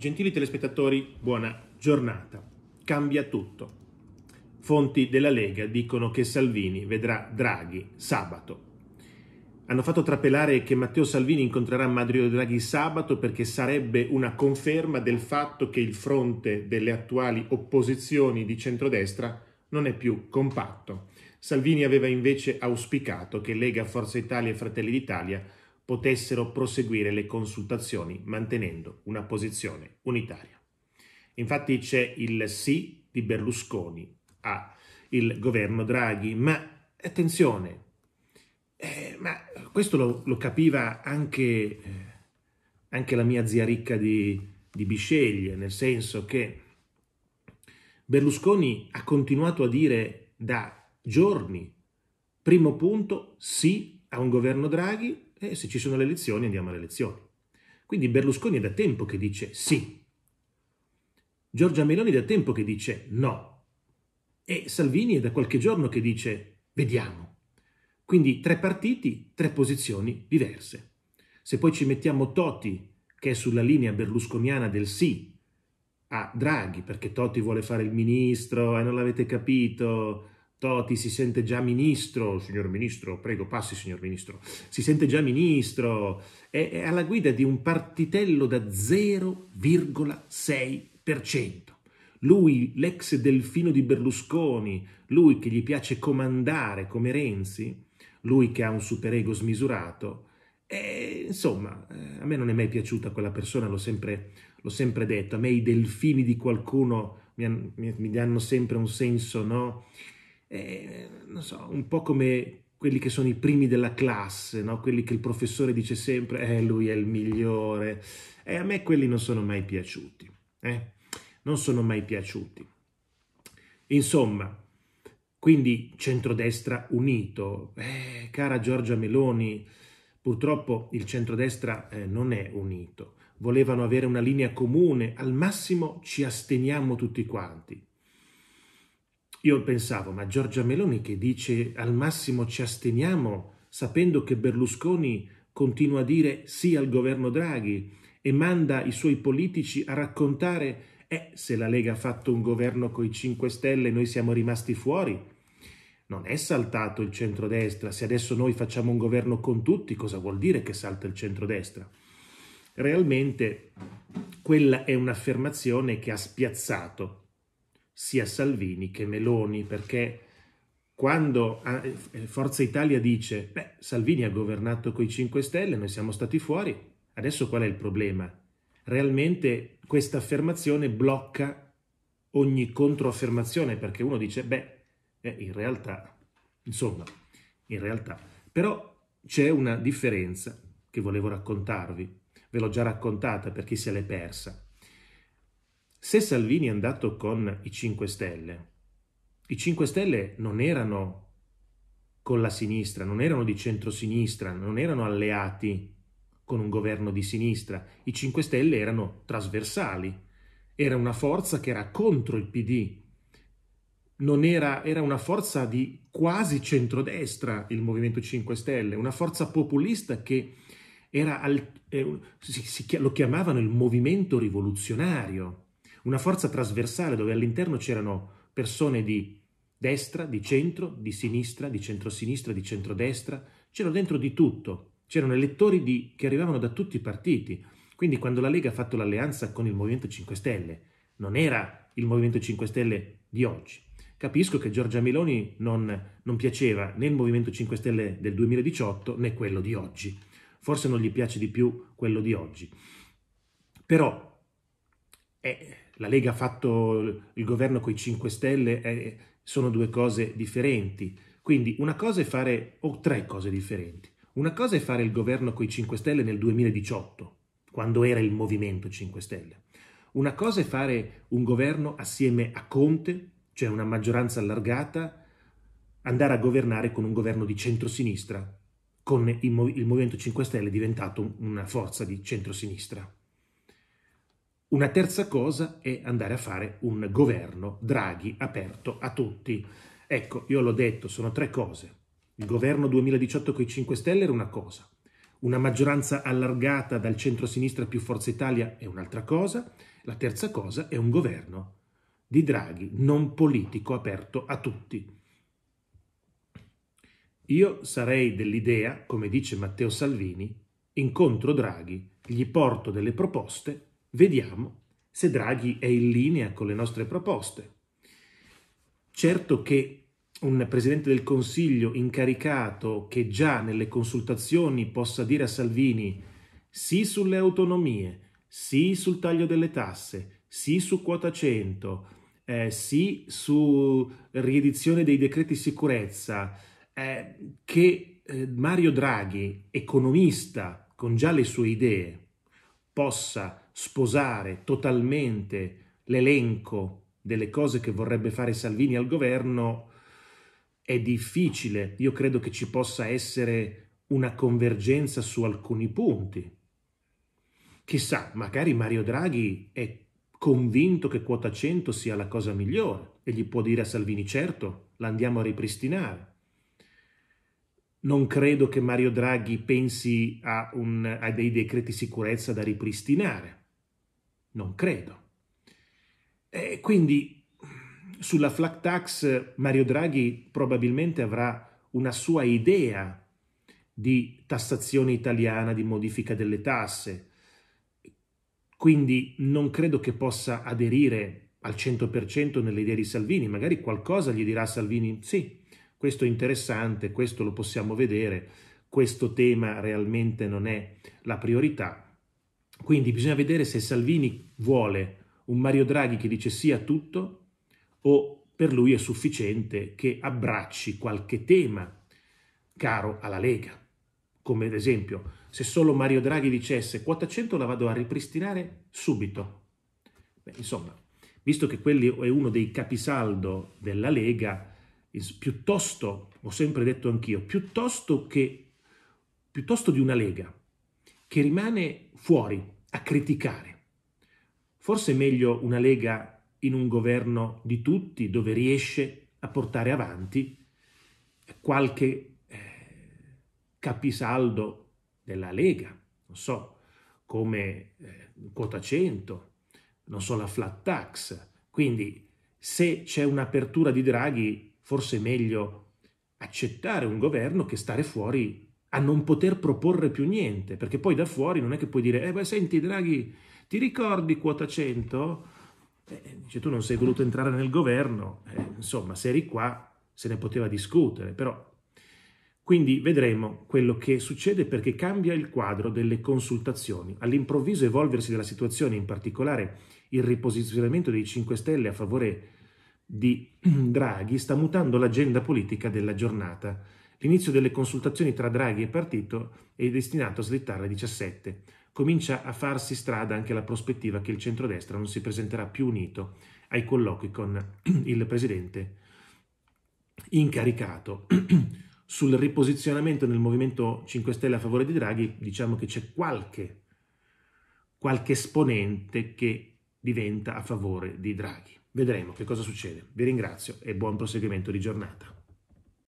Gentili telespettatori, buona giornata. Cambia tutto. Fonti della Lega dicono che Salvini vedrà Draghi sabato. Hanno fatto trapelare che Matteo Salvini incontrerà Mario Draghi sabato perché sarebbe una conferma del fatto che il fronte delle attuali opposizioni di centrodestra non è più compatto. Salvini aveva invece auspicato che Lega, Forza Italia e Fratelli d'Italia potessero proseguire le consultazioni mantenendo una posizione unitaria. Infatti c'è il sì di Berlusconi al governo Draghi, ma attenzione, eh, ma questo lo, lo capiva anche, eh, anche, la mia zia ricca di, di Bisceglie, nel senso che Berlusconi ha continuato a dire da giorni, primo punto, sì a un governo Draghi, e se ci sono le elezioni andiamo alle elezioni. Quindi Berlusconi è da tempo che dice sì. Giorgia Meloni è da tempo che dice no. E Salvini è da qualche giorno che dice vediamo. Quindi tre partiti, tre posizioni diverse. Se poi ci mettiamo Totti, che è sulla linea berlusconiana del sì, a Draghi, perché Totti vuole fare il ministro e non l'avete capito, Toti si sente già ministro, signor ministro, prego passi signor ministro, si sente già ministro, è, è alla guida di un partitello da 0,6%. Lui, l'ex delfino di Berlusconi, lui che gli piace comandare come Renzi, lui che ha un superego smisurato, e, insomma, eh, a me non è mai piaciuta quella persona, l'ho sempre, l'ho sempre detto, a me i delfini di qualcuno mi, mi, mi danno sempre un senso, no? eh, non so, un po' come quelli che sono i primi della classe, no? quelli che il professore dice sempre, eh, lui è il migliore. E eh, a me quelli non sono mai piaciuti, eh? non sono mai piaciuti. Insomma, quindi centrodestra unito. Eh, cara Giorgia Meloni, purtroppo il centrodestra eh, non è unito. Volevano avere una linea comune, al massimo ci asteniamo tutti quanti. Io pensavo, ma Giorgia Meloni che dice al massimo ci asteniamo, sapendo che Berlusconi continua a dire sì al governo Draghi e manda i suoi politici a raccontare eh, se la Lega ha fatto un governo con i 5 Stelle noi siamo rimasti fuori. Non è saltato il centrodestra, se adesso noi facciamo un governo con tutti, cosa vuol dire che salta il centrodestra? Realmente quella è un'affermazione che ha spiazzato sia Salvini che Meloni, perché quando ah, eh, Forza Italia dice beh, Salvini ha governato con i 5 Stelle, noi siamo stati fuori, adesso qual è il problema? Realmente questa affermazione blocca ogni controaffermazione perché uno dice beh, eh, in realtà, insomma, in realtà. Però c'è una differenza che volevo raccontarvi, ve l'ho già raccontata per chi se l'è persa se Salvini è andato con i 5 Stelle, i 5 Stelle non erano con la sinistra, non erano di centrosinistra, non erano alleati con un governo di sinistra, i 5 Stelle erano trasversali, era una forza che era contro il PD, era, era, una forza di quasi centrodestra il Movimento 5 Stelle, una forza populista che al, eh, si, si, lo chiamavano il movimento rivoluzionario, una forza trasversale dove all'interno c'erano persone di destra, di centro, di sinistra, di centrosinistra, di centrodestra, c'erano dentro di tutto, c'erano elettori di, che arrivavano da tutti i partiti. Quindi quando la Lega ha fatto l'alleanza con il Movimento 5 Stelle, non era il Movimento 5 Stelle di oggi. Capisco che Giorgia Meloni non, non piaceva né il Movimento 5 Stelle del 2018 né quello di oggi. Forse non gli piace di più quello di oggi. Però eh, la Lega ha fatto il governo con i 5 Stelle, eh, sono due cose differenti. Quindi una cosa è fare, o tre cose differenti, una cosa è fare il governo con i 5 Stelle nel 2018, quando era il Movimento 5 Stelle. Una cosa è fare un governo assieme a Conte, cioè una maggioranza allargata, andare a governare con un governo di centrosinistra, con il, Movimento 5 Stelle diventato una forza di centrosinistra. Una terza cosa è andare a fare un governo Draghi aperto a tutti. Ecco, io l'ho detto, sono tre cose. Il governo 2018 con i 5 Stelle era una cosa, una maggioranza allargata dal centro-sinistra più Forza Italia è un'altra cosa, la terza cosa è un governo di Draghi non politico aperto a tutti. Io sarei dell'idea, come dice Matteo Salvini, incontro Draghi, gli porto delle proposte Vediamo se Draghi è in linea con le nostre proposte. Certo che un Presidente del Consiglio incaricato che già nelle consultazioni possa dire a Salvini sì sulle autonomie, sì sul taglio delle tasse, sì su quota 100, eh, sì su riedizione dei decreti sicurezza, eh, che eh, Mario Draghi, economista con già le sue idee, possa sposare totalmente l'elenco delle cose che vorrebbe fare Salvini al governo è difficile. Io credo che ci possa essere una convergenza su alcuni punti. Chissà, magari Mario Draghi è convinto che quota 100 sia la cosa migliore e gli può dire a Salvini certo, l'andiamo a ripristinare. Non credo che Mario Draghi pensi a, un, a dei decreti sicurezza da ripristinare non credo. E quindi sulla flat tax Mario Draghi probabilmente avrà una sua idea di tassazione italiana, di modifica delle tasse. Quindi non credo che possa aderire al 100% nelle idee di Salvini. Magari qualcosa gli dirà Salvini, sì, questo è interessante, questo lo possiamo vedere, questo tema realmente non è la priorità quindi bisogna vedere se Salvini vuole un Mario Draghi che dice sì a tutto o per lui è sufficiente che abbracci qualche tema caro alla Lega. Come ad esempio, se solo Mario Draghi dicesse quota 100 la vado a ripristinare subito. Beh, insomma, visto che quello è uno dei capisaldo della Lega, piuttosto, ho sempre detto anch'io, piuttosto, piuttosto di una Lega che rimane fuori a criticare. Forse è meglio una Lega in un governo di tutti dove riesce a portare avanti qualche eh, capisaldo della Lega, non so, come eh, quota 100, non so, la flat tax. Quindi se c'è un'apertura di Draghi, forse è meglio accettare un governo che stare fuori a non poter proporre più niente, perché poi da fuori non è che puoi dire, eh beh senti Draghi, ti ricordi quota 100? Eh, dice, tu non sei voluto entrare nel governo, eh, insomma se eri qua se ne poteva discutere, però... Quindi vedremo quello che succede perché cambia il quadro delle consultazioni. All'improvviso evolversi della situazione, in particolare il riposizionamento dei 5 Stelle a favore di Draghi, sta mutando l'agenda politica della giornata L'inizio delle consultazioni tra Draghi e partito è destinato a slittare alle 17. Comincia a farsi strada anche la prospettiva che il centrodestra non si presenterà più unito ai colloqui con il presidente incaricato. Sul riposizionamento nel Movimento 5 Stelle a favore di Draghi, diciamo che c'è qualche, qualche esponente che diventa a favore di Draghi. Vedremo che cosa succede. Vi ringrazio e buon proseguimento di giornata.